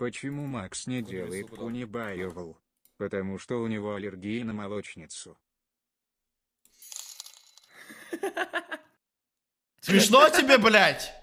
Почему Макс не делает Куни Байовал? Потому что у него аллергия на молочницу. Смешно тебе, блядь?